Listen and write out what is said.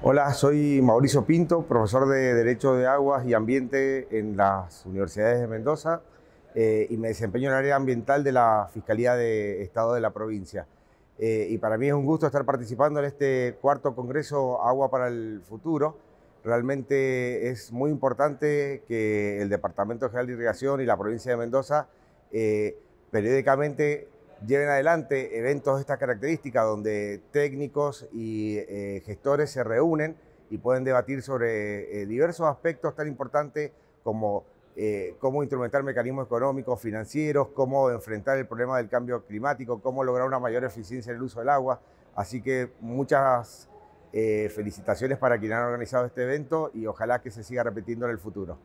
Hola, soy Mauricio Pinto, profesor de Derecho de Aguas y Ambiente en las universidades de Mendoza eh, y me desempeño en el área ambiental de la Fiscalía de Estado de la provincia. Eh, y para mí es un gusto estar participando en este cuarto Congreso Agua para el Futuro. Realmente es muy importante que el Departamento General de Irrigación y la provincia de Mendoza eh, periódicamente lleven adelante eventos de esta característica, donde técnicos y eh, gestores se reúnen y pueden debatir sobre eh, diversos aspectos tan importantes como eh, cómo instrumentar mecanismos económicos, financieros, cómo enfrentar el problema del cambio climático, cómo lograr una mayor eficiencia en el uso del agua. Así que muchas felicitaciones para quienes han organizado este evento y ojalá que se siga repitiendo en el futuro.